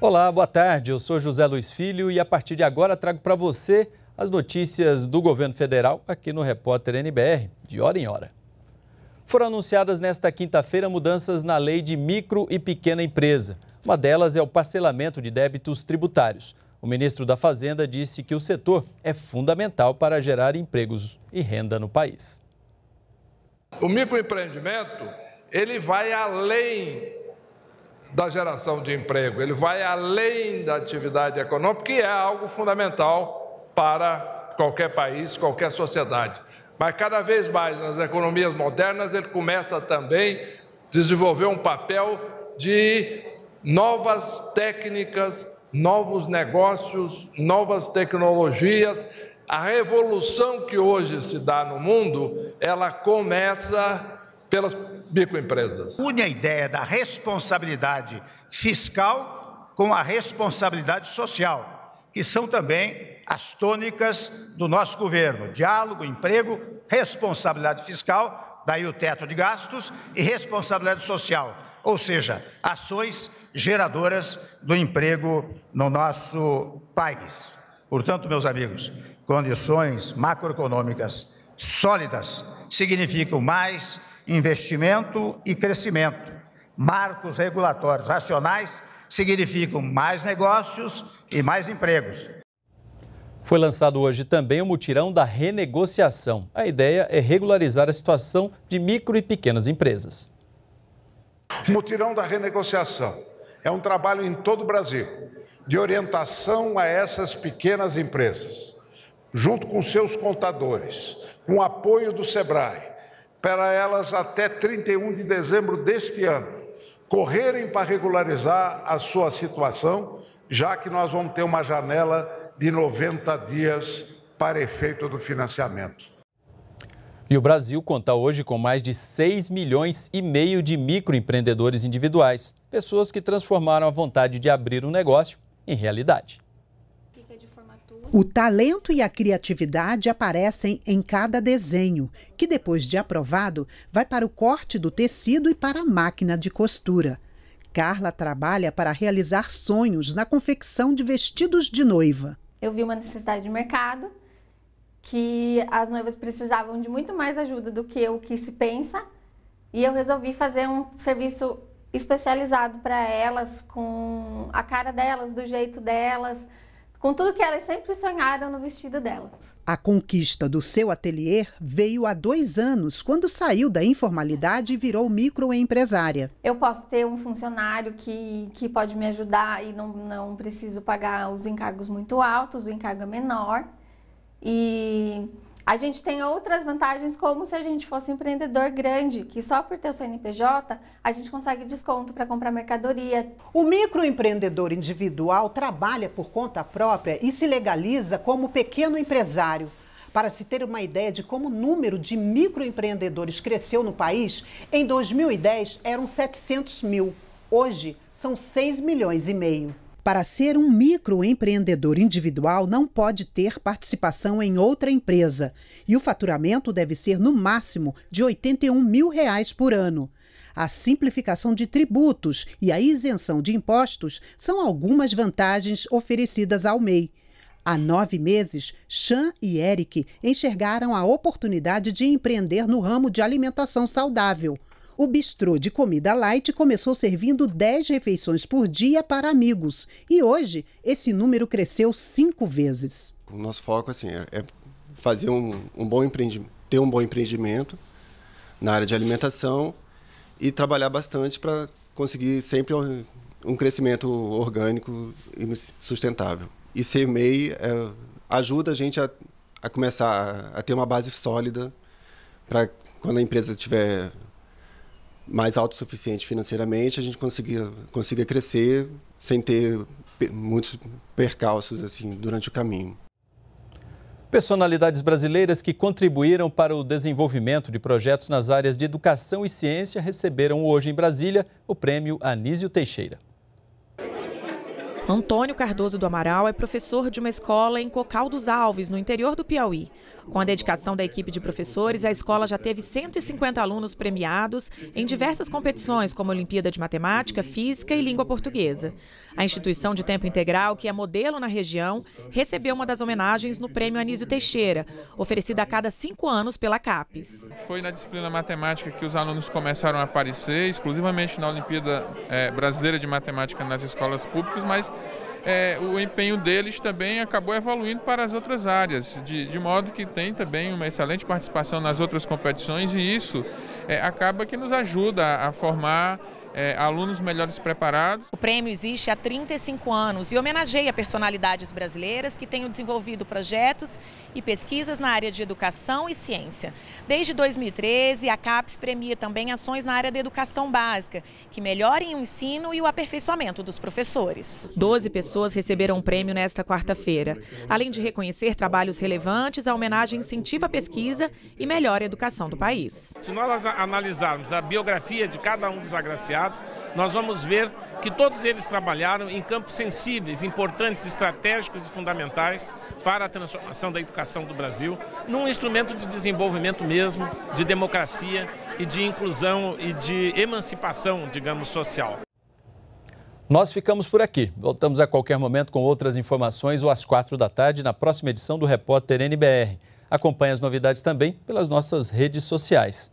Olá, boa tarde. Eu sou José Luiz Filho e a partir de agora trago para você as notícias do governo federal aqui no Repórter NBR, de hora em hora. Foram anunciadas nesta quinta-feira mudanças na lei de micro e pequena empresa. Uma delas é o parcelamento de débitos tributários. O ministro da Fazenda disse que o setor é fundamental para gerar empregos e renda no país. O microempreendimento, ele vai além da geração de emprego, ele vai além da atividade econômica, que é algo fundamental para qualquer país, qualquer sociedade. Mas cada vez mais nas economias modernas, ele começa também a desenvolver um papel de novas técnicas, novos negócios, novas tecnologias. A revolução que hoje se dá no mundo, ela começa pelas Bico Une a ideia da responsabilidade fiscal com a responsabilidade social, que são também as tônicas do nosso governo: diálogo, emprego, responsabilidade fiscal, daí o teto de gastos, e responsabilidade social, ou seja, ações geradoras do emprego no nosso país. Portanto, meus amigos, condições macroeconômicas sólidas significam mais investimento e crescimento. Marcos regulatórios racionais significam mais negócios e mais empregos. Foi lançado hoje também o mutirão da renegociação. A ideia é regularizar a situação de micro e pequenas empresas. O mutirão da renegociação é um trabalho em todo o Brasil de orientação a essas pequenas empresas, junto com seus contadores, com o apoio do SEBRAE, para elas até 31 de dezembro deste ano correrem para regularizar a sua situação, já que nós vamos ter uma janela de 90 dias para efeito do financiamento. E o Brasil conta hoje com mais de 6 milhões e meio de microempreendedores individuais, pessoas que transformaram a vontade de abrir um negócio em realidade. O talento e a criatividade aparecem em cada desenho, que depois de aprovado, vai para o corte do tecido e para a máquina de costura. Carla trabalha para realizar sonhos na confecção de vestidos de noiva. Eu vi uma necessidade de mercado, que as noivas precisavam de muito mais ajuda do que o que se pensa, e eu resolvi fazer um serviço especializado para elas, com a cara delas, do jeito delas, com tudo que elas sempre sonharam no vestido delas. A conquista do seu ateliê veio há dois anos, quando saiu da informalidade e virou microempresária. Eu posso ter um funcionário que, que pode me ajudar e não, não preciso pagar os encargos muito altos, o encargo é menor. E a gente tem outras vantagens, como se a gente fosse empreendedor grande, que só por ter o CNPJ a gente consegue desconto para comprar mercadoria. O microempreendedor individual trabalha por conta própria e se legaliza como pequeno empresário. Para se ter uma ideia de como o número de microempreendedores cresceu no país, em 2010 eram 700 mil. Hoje são 6 milhões e meio. Para ser um microempreendedor individual, não pode ter participação em outra empresa e o faturamento deve ser no máximo de R$ 81 mil reais por ano. A simplificação de tributos e a isenção de impostos são algumas vantagens oferecidas ao MEI. Há nove meses, Chan e Eric enxergaram a oportunidade de empreender no ramo de alimentação saudável o bistrô de comida light começou servindo 10 refeições por dia para amigos e hoje esse número cresceu cinco vezes. O nosso foco assim, é, é fazer um, um bom empreendimento, ter um bom empreendimento na área de alimentação e trabalhar bastante para conseguir sempre um crescimento orgânico e sustentável. E ser MEI é, ajuda a gente a, a começar a, a ter uma base sólida para quando a empresa tiver mais autossuficiente financeiramente, a gente conseguia, conseguia crescer sem ter muitos percalços assim durante o caminho. Personalidades brasileiras que contribuíram para o desenvolvimento de projetos nas áreas de educação e ciência receberam hoje em Brasília o prêmio Anísio Teixeira. Antônio Cardoso do Amaral é professor de uma escola em Cocal dos Alves, no interior do Piauí. Com a dedicação da equipe de professores, a escola já teve 150 alunos premiados em diversas competições, como Olimpíada de Matemática, Física e Língua Portuguesa. A instituição de tempo integral, que é modelo na região, recebeu uma das homenagens no Prêmio Anísio Teixeira, oferecida a cada cinco anos pela CAPES. Foi na disciplina matemática que os alunos começaram a aparecer, exclusivamente na Olimpíada é, Brasileira de Matemática nas escolas públicas, mas é, o empenho deles também acabou evoluindo para as outras áreas, de, de, modo que tem também uma excelente participação nas outras competições e isso é, acaba que nos ajuda a, a formar é, alunos melhores preparados. O prêmio existe há 35 anos e homenageia personalidades brasileiras que tenham desenvolvido projetos e pesquisas na área de educação e ciência. Desde 2013, a CAPES premia também ações na área da educação básica, que melhorem o ensino e o aperfeiçoamento dos professores. Doze pessoas receberam o prêmio nesta quarta-feira. Além de reconhecer trabalhos relevantes, a homenagem incentiva a pesquisa e melhora a educação do país. Se nós analisarmos a biografia de cada um dos agraciados, nós vamos ver que todos eles trabalharam em campos sensíveis, importantes, estratégicos e fundamentais para a transformação da educação do Brasil, num instrumento de desenvolvimento mesmo, de democracia e de inclusão e de emancipação, digamos, social. Nós ficamos por aqui. Voltamos a qualquer momento com outras informações ou às quatro da tarde na próxima edição do Repórter NBR. Acompanhe as novidades também pelas nossas redes sociais.